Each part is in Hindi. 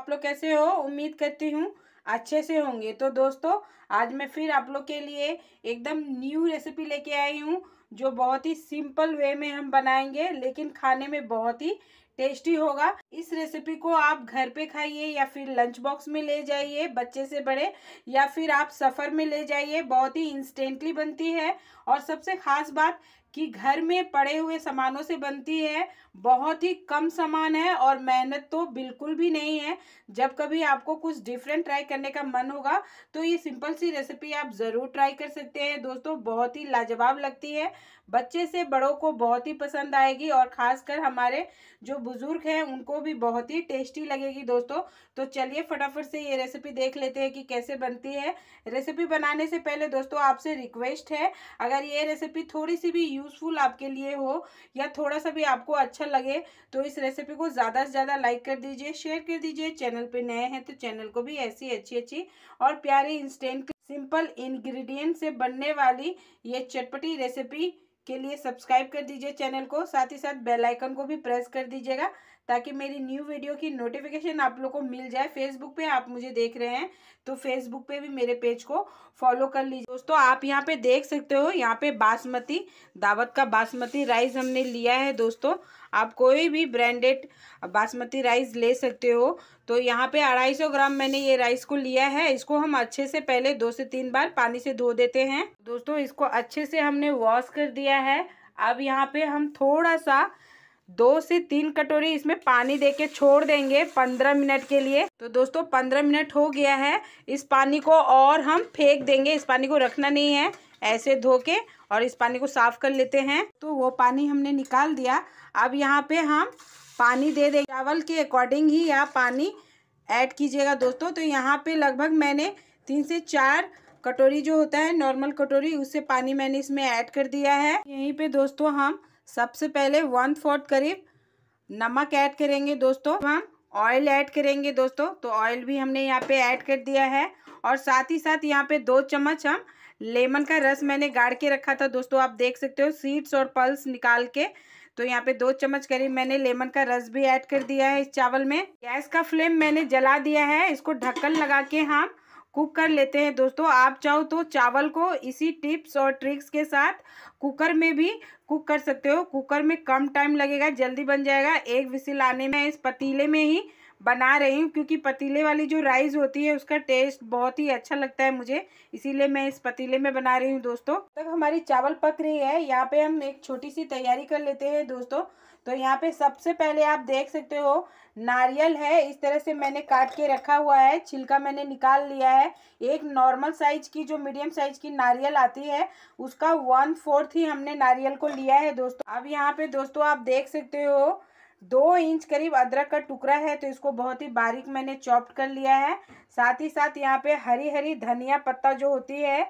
आप लोग कैसे हो उम्मीद करती हूँ अच्छे से होंगे तो दोस्तों आज मैं फिर आप लोग के लिए एकदम न्यू रेसिपी लेके आई हूँ जो बहुत ही सिंपल वे में हम बनाएंगे लेकिन खाने में बहुत ही टेस्टी होगा इस रेसिपी को आप घर पे खाइए या फिर लंच बॉक्स में ले जाइए बच्चे से बड़े या फिर आप सफ़र में ले जाइए बहुत ही इंस्टेंटली बनती है और सबसे ख़ास बात कि घर में पड़े हुए सामानों से बनती है बहुत ही कम सामान है और मेहनत तो बिल्कुल भी नहीं है जब कभी आपको कुछ डिफरेंट ट्राई करने का मन होगा तो ये सिंपल सी रेसिपी आप ज़रूर ट्राई कर सकते हैं दोस्तों बहुत ही लाजवाब लगती है बच्चे से बड़ों को बहुत ही पसंद आएगी और ख़ासकर हमारे जो बुज़ुर्ग हैं उनको भी बहुत ही टेस्टी लगेगी दोस्तों तो चलिए फटाफट से ये रेसिपी देख लेते हैं कि कैसे बनती है रेसिपी बनाने से पहले दोस्तों आपसे रिक्वेस्ट है अगर ये रेसिपी थोड़ी सी भी यूज़फुल आपके लिए हो या थोड़ा सा भी आपको अच्छा लगे तो इस रेसिपी को ज़्यादा से ज़्यादा लाइक कर दीजिए शेयर कर दीजिए चैनल पे नए हैं तो चैनल को भी ऐसी अच्छी अच्छी और प्यारी इंस्टेंट सिंपल इन्ग्रीडियंट से बनने वाली ये चटपटी रेसिपी के लिए सब्सक्राइब कर दीजिए चैनल को साथ ही साथ बेलाइकन को भी प्रेस कर दीजिएगा ताकि मेरी न्यू वीडियो की नोटिफिकेशन आप लोग को मिल जाए फेसबुक पे आप मुझे देख रहे हैं तो फेसबुक पे भी मेरे पेज को फॉलो कर लीजिए दोस्तों आप यहाँ पे देख सकते हो यहाँ पे बासमती दावत का बासमती राइस हमने लिया है दोस्तों आप कोई भी ब्रांडेड बासमती राइस ले सकते हो तो यहाँ पे 250 ग्राम मैंने ये राइस को लिया है इसको हम अच्छे से पहले दो से तीन बार पानी से धो देते हैं दोस्तों इसको अच्छे से हमने वॉश कर दिया है अब यहाँ पे हम थोड़ा सा दो से तीन कटोरी इसमें पानी दे के छोड़ देंगे पंद्रह मिनट के लिए तो दोस्तों पंद्रह मिनट हो गया है इस पानी को और हम फेंक देंगे इस पानी को रखना नहीं है ऐसे धो के और इस पानी को साफ़ कर लेते हैं तो वो पानी हमने निकाल दिया अब यहाँ पे हम पानी दे देंगे चावल के अकॉर्डिंग ही आप पानी ऐड कीजिएगा दोस्तों तो यहाँ पे लगभग मैंने तीन से चार कटोरी जो होता है नॉर्मल कटोरी उससे पानी मैंने इसमें ऐड कर दिया है यहीं पे दोस्तों हम सबसे पहले वन फोर्थ करीब नमक ऐड करेंगे दोस्तों हम ऑयल ऐड करेंगे दोस्तों तो ऑयल भी हमने यहाँ पे ऐड कर दिया है और साथ ही साथ यहाँ पे दो चम्मच हम लेमन का रस मैंने गाड़ के रखा था दोस्तों आप देख सकते हो सीड्स और पल्स निकाल के तो यहाँ पे दो चम्मच करीब मैंने लेमन का रस भी ऐड कर दिया है इस चावल में गैस का फ्लेम मैंने जला दिया है इसको ढक्कन लगा के हम कुक कर लेते हैं दोस्तों आप चाहो तो चावल को इसी टिप्स और ट्रिक्स के साथ कुकर में भी कुक कर सकते हो कुकर में कम टाइम लगेगा जल्दी बन जाएगा एक विसिल आने में इस पतीले में ही बना रही हूँ क्योंकि पतीले वाली जो राइस होती है उसका टेस्ट बहुत ही अच्छा लगता है मुझे इसीलिए मैं इस पतीले में बना रही हूँ दोस्तों तक हमारी चावल पक रही है यहाँ पे हम एक छोटी सी तैयारी कर लेते हैं दोस्तों तो यहाँ पे सबसे पहले आप देख सकते हो नारियल है इस तरह से मैंने काट के रखा हुआ है छिलका मैंने निकाल लिया है एक नॉर्मल साइज की जो मीडियम साइज की नारियल आती है उसका वन फोर्थ ही हमने नारियल को लिया है दोस्तों अब यहाँ पे दोस्तों आप देख सकते हो दो इंच करीब अदरक का टुकड़ा है तो इसको बहुत ही बारीक मैंने चॉप्ट कर लिया है साथ ही साथ यहाँ पे हरी हरी धनिया पत्ता जो होती है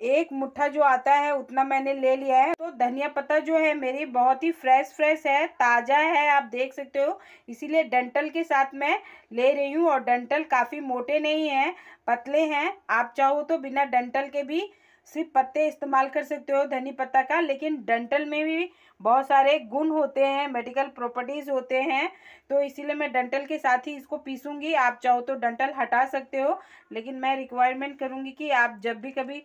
एक मुट्ठा जो आता है उतना मैंने ले लिया है तो धनिया पत्ता जो है मेरी बहुत ही फ्रेश फ्रेश है ताज़ा है आप देख सकते हो इसीलिए डेंटल के साथ मैं ले रही हूँ और डेंटल काफ़ी मोटे नहीं हैं पतले हैं आप चाहो तो बिना डेंटल के भी सिर्फ पत्ते इस्तेमाल कर सकते हो धनी पत्ता का लेकिन डेंटल में भी बहुत सारे गुण होते हैं मेडिकल प्रॉपर्टीज़ होते हैं तो इसीलिए मैं डेंटल के साथ ही इसको पीसूंगी आप चाहो तो डेंटल हटा सकते हो लेकिन मैं रिक्वायरमेंट करूँगी कि आप जब भी कभी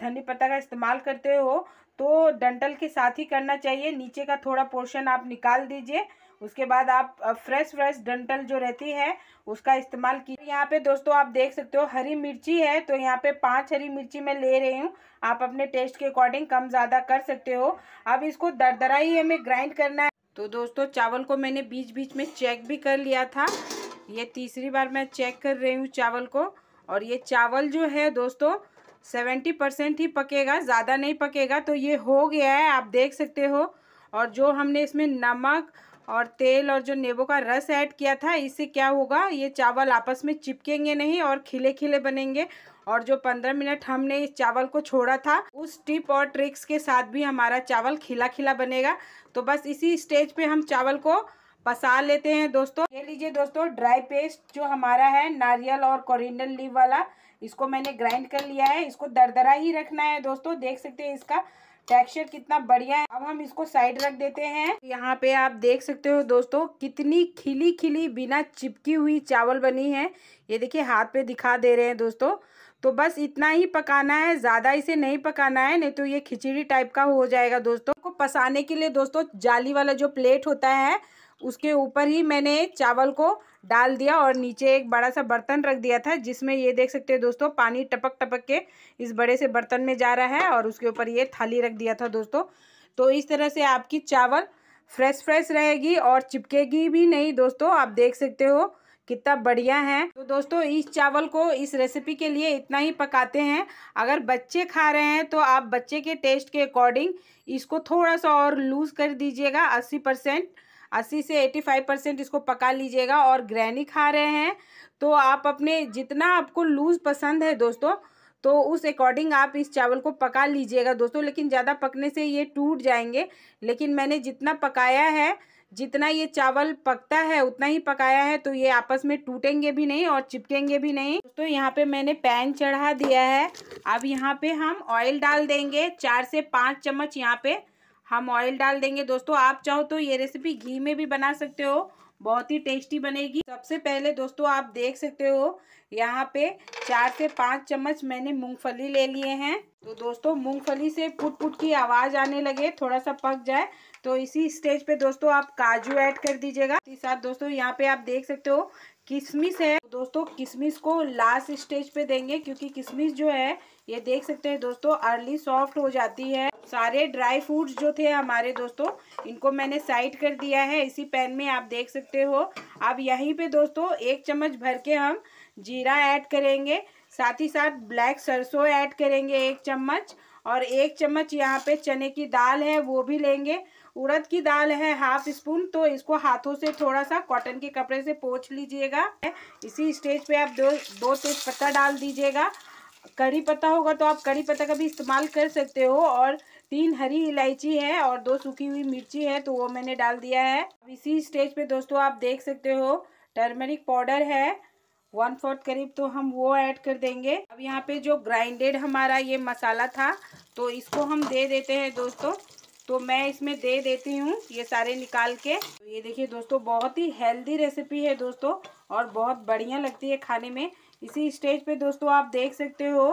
धनी पत्ता का इस्तेमाल करते हो तो डंटल के साथ ही करना चाहिए नीचे का थोड़ा पोर्शन आप निकाल दीजिए उसके बाद आप फ्रेश फ्रेश डंटल जो रहती है उसका इस्तेमाल कीजिए यहाँ पे दोस्तों आप देख सकते हो हरी मिर्ची है तो यहाँ पे पांच हरी मिर्ची मैं ले रही हूँ आप अपने टेस्ट के अकॉर्डिंग कम ज़्यादा कर सकते हो अब इसको दरदरा ही हमें ग्राइंड करना है तो दोस्तों चावल को मैंने बीच बीच में चेक भी कर लिया था ये तीसरी बार मैं चेक कर रही हूँ चावल को और ये चावल जो है दोस्तों सेवेंटी परसेंट ही पकेगा ज़्यादा नहीं पकेगा तो ये हो गया है आप देख सकते हो और जो हमने इसमें नमक और तेल और जो नींबू का रस ऐड किया था इससे क्या होगा ये चावल आपस में चिपकेंगे नहीं और खिले खिले बनेंगे और जो पंद्रह मिनट हमने इस चावल को छोड़ा था उस टिप और ट्रिक्स के साथ भी हमारा चावल खिला खिला बनेगा तो बस इसी स्टेज पे हम चावल को पसा लेते हैं दोस्तों ये लीजिए दोस्तों ड्राई पेस्ट जो हमारा है नारियल और कॉरिंडल लीव वाला इसको मैंने ग्राइंड कर लिया है इसको दरदरा ही रखना है दोस्तों देख सकते हैं इसका टेक्सचर कितना बढ़िया है अब हम इसको साइड रख देते हैं यहाँ पे आप देख सकते हो दोस्तों कितनी खिली खिली बिना चिपकी हुई चावल बनी है ये देखिए हाथ पे दिखा दे रहे हैं दोस्तों तो बस इतना ही पकाना है ज़्यादा इसे नहीं पकाना है नहीं तो ये खिचड़ी टाइप का हो जाएगा दोस्तों को पसाने के लिए दोस्तों जाली वाला जो प्लेट होता है उसके ऊपर ही मैंने चावल को डाल दिया और नीचे एक बड़ा सा बर्तन रख दिया था जिसमें ये देख सकते हैं दोस्तों पानी टपक टपक के इस बड़े से बर्तन में जा रहा है और उसके ऊपर ये थाली रख दिया था दोस्तों तो इस तरह से आपकी चावल फ्रेश फ्रेश रहेगी और चिपकेगी भी नहीं दोस्तों आप देख सकते हो कितना बढ़िया है तो दोस्तों इस चावल को इस रेसिपी के लिए इतना ही पकाते हैं अगर बच्चे खा रहे हैं तो आप बच्चे के टेस्ट के अकॉर्डिंग इसको थोड़ा सा और लूज़ कर दीजिएगा अस्सी परसेंट अस्सी से एटी फाइव परसेंट इसको पका लीजिएगा और ग्रैनी खा रहे हैं तो आप अपने जितना आपको लूज़ पसंद है दोस्तों तो उस अकॉर्डिंग आप इस चावल को पका लीजिएगा दोस्तों लेकिन ज़्यादा पकने से ये टूट जाएंगे लेकिन मैंने जितना पकाया है जितना ये चावल पकता है उतना ही पकाया है तो ये आपस में टूटेंगे भी नहीं और चिपकेंगे भी नहीं दोस्तों यहाँ पे मैंने पैन चढ़ा दिया है अब यहाँ पे हम ऑयल डाल देंगे चार से पाँच चम्मच यहाँ पे हम ऑयल डाल देंगे दोस्तों आप चाहो तो ये रेसिपी घी में भी बना सकते हो बहुत ही टेस्टी बनेगी सबसे पहले दोस्तों आप देख सकते हो यहाँ पे चार से पाँच चम्मच मैंने मूंगफली ले लिए हैं तो दोस्तों मूंगफली से पुट पुट की आवाज़ आने लगे थोड़ा सा पक जाए तो इसी स्टेज पे दोस्तों आप काजू ऐड कर दीजिएगा इसी साथ दोस्तों यहाँ पे आप देख सकते हो किशमिश है तो दोस्तों किशमिश को लास्ट स्टेज पे देंगे क्योंकि किशमिश जो है ये देख सकते हैं दोस्तों अर्ली सॉफ्ट हो जाती है सारे ड्राई फ्रूट्स जो थे हमारे दोस्तों इनको मैंने साइड कर दिया है इसी पैन में आप देख सकते हो अब यहीं पे दोस्तों एक चम्मच भर के हम जीरा ऐड करेंगे साथ ही साथ ब्लैक सरसों ऐड करेंगे एक चम्मच और एक चम्मच यहाँ पे चने की दाल है वो भी लेंगे उड़द की दाल है हाफ स्पून तो इसको हाथों से थोड़ा सा कॉटन के कपड़े से पोछ लीजिएगा इसी स्टेज पे आप दो दो तेज पत्ता डाल दीजिएगा करी पत्ता होगा तो आप करी पत्ता का भी इस्तेमाल कर सकते हो और तीन हरी इलायची है और दो सूखी हुई मिर्ची है तो वो मैंने डाल दिया है इसी स्टेज पे दोस्तों आप देख सकते हो टर्मरिक पाउडर है वन फोर्थ करीब तो हम वो ऐड कर देंगे अब यहाँ पे जो ग्राइंडेड हमारा ये मसाला था तो इसको हम दे देते हैं दोस्तों तो मैं इसमें दे देती हूँ ये सारे निकाल के तो ये देखिए दोस्तों बहुत ही हेल्दी रेसिपी है दोस्तों और बहुत बढ़िया लगती है खाने में इसी स्टेज पे दोस्तों आप देख सकते हो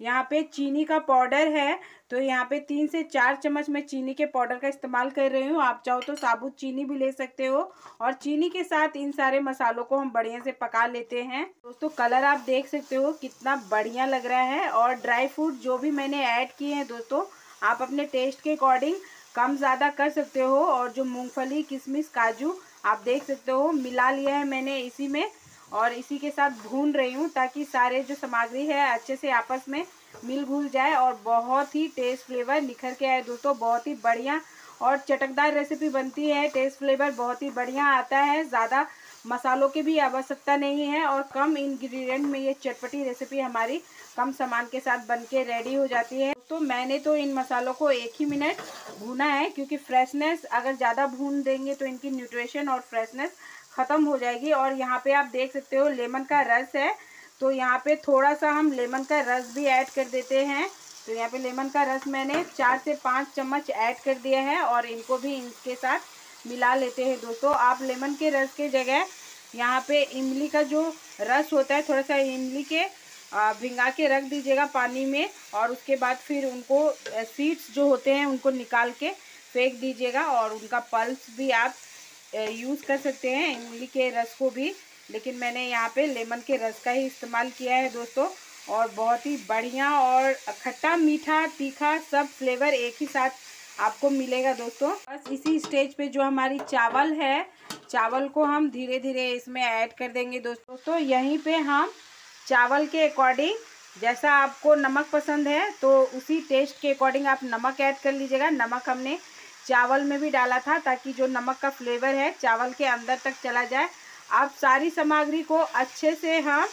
यहाँ पे चीनी का पाउडर है तो यहाँ पे तीन से चार चम्मच मैं चीनी के पाउडर का इस्तेमाल कर रही हूँ आप चाहो तो साबुत चीनी भी ले सकते हो और चीनी के साथ इन सारे मसालों को हम बढ़िया से पका लेते हैं दोस्तों कलर आप देख सकते हो कितना बढ़िया लग रहा है और ड्राई फ्रूट जो भी मैंने ऐड किए हैं दोस्तों आप अपने टेस्ट के अकॉर्डिंग कम ज़्यादा कर सकते हो और जो मूँगफली किशमिश काजू आप देख सकते हो मिला लिया है मैंने इसी में और इसी के साथ भून रही हूँ ताकि सारे जो सामग्री है अच्छे से आपस में मिल घुल जाए और बहुत ही टेस्ट फ्लेवर निखर के आए दोस्तों बहुत ही बढ़िया और चटकदार रेसिपी बनती है टेस्ट फ्लेवर बहुत ही बढ़िया आता है ज़्यादा मसालों की भी आवश्यकता नहीं है और कम इंग्रेडिएंट में ये चटपटी रेसिपी हमारी कम सामान के साथ बन के रेडी हो जाती है तो मैंने तो इन मसालों को एक ही मिनट भूना है क्योंकि फ्रेशनेस अगर ज़्यादा भून देंगे तो इनकी न्यूट्रिशन और फ्रेशनेस ख़त्म हो जाएगी और यहाँ पे आप देख सकते हो लेमन का रस है तो यहाँ पे थोड़ा सा हम लेमन का रस भी ऐड कर देते हैं तो यहाँ पे लेमन का रस मैंने चार से पाँच चम्मच ऐड कर दिया है और इनको भी इनके साथ मिला लेते हैं दोस्तों आप लेमन के रस के जगह यहाँ पे इमली का जो रस होता है थोड़ा सा इमली के भिंगा के रख दीजिएगा पानी में और उसके बाद फिर उनको सीड्स जो होते हैं उनको निकाल के फेंक दीजिएगा और उनका पल्स भी आप यूज़ कर सकते हैं इमली के रस को भी लेकिन मैंने यहाँ पे लेमन के रस का ही इस्तेमाल किया है दोस्तों और बहुत ही बढ़िया और खट्टा मीठा तीखा सब फ्लेवर एक ही साथ आपको मिलेगा दोस्तों बस इसी स्टेज पे जो हमारी चावल है चावल को हम धीरे धीरे इसमें ऐड कर देंगे दोस्तों तो यहीं पे हम चावल के अकॉर्डिंग जैसा आपको नमक पसंद है तो उसी टेस्ट के अकॉर्डिंग आप नमक ऐड कर लीजिएगा नमक हमने चावल में भी डाला था ताकि जो नमक का फ्लेवर है चावल के अंदर तक चला जाए आप सारी सामग्री को अच्छे से हम हाँ,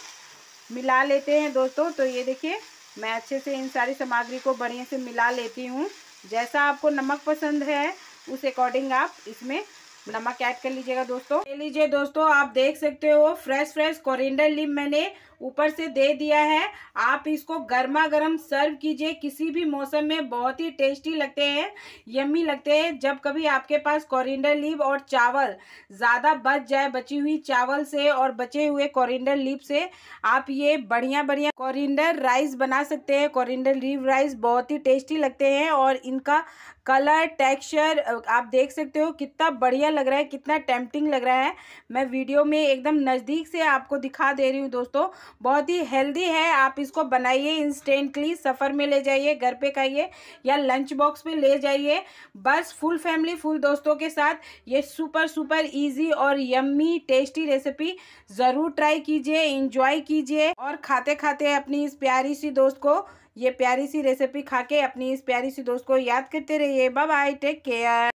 मिला लेते हैं दोस्तों तो ये देखिए मैं अच्छे से इन सारी सामग्री को बढ़िया से मिला लेती हूँ जैसा आपको नमक पसंद है उस अकॉर्डिंग आप इसमें नमक ऐड कर लीजिएगा दोस्तों ले लीजिए दोस्तों आप देख सकते हो फ्रेश फ्रेश कोरिंडर लिप मैंने ऊपर से दे दिया है आप इसको गर्मा गर्म सर्व कीजिए किसी भी मौसम में बहुत ही टेस्टी लगते हैं यम्मी लगते हैं जब कभी आपके पास कोरिंडर लीप और चावल ज़्यादा बच जाए बची हुई चावल से और बचे हुए कोरिंडर लिप से आप ये बढ़िया बढ़िया कोरिंडर राइस बना सकते हैं कोरिंडर लीप राइस बहुत ही टेस्टी लगते हैं और इनका कलर टेक्सचर आप देख सकते हो कितना बढ़िया लग रहा है कितना टेम्पटिंग लग रहा है मैं वीडियो में एकदम नज़दीक से आपको दिखा दे रही हूँ दोस्तों बहुत ही हेल्दी है आप इसको बनाइए इंस्टेंटली सफ़र में ले जाइए घर पे खाइए या लंच बॉक्स में ले जाइए बस फुल फैमिली फुल दोस्तों के साथ ये सुपर सुपर ईजी और यम्मी टेस्टी रेसिपी ज़रूर ट्राई कीजिए इंजॉय कीजिए और खाते खाते अपनी इस प्यारी सी दोस्त को ये प्यारी सी रेसिपी खा के अपनी इस प्यारी सी दोस्त को याद करते रहिए बाय बाय टेक केयर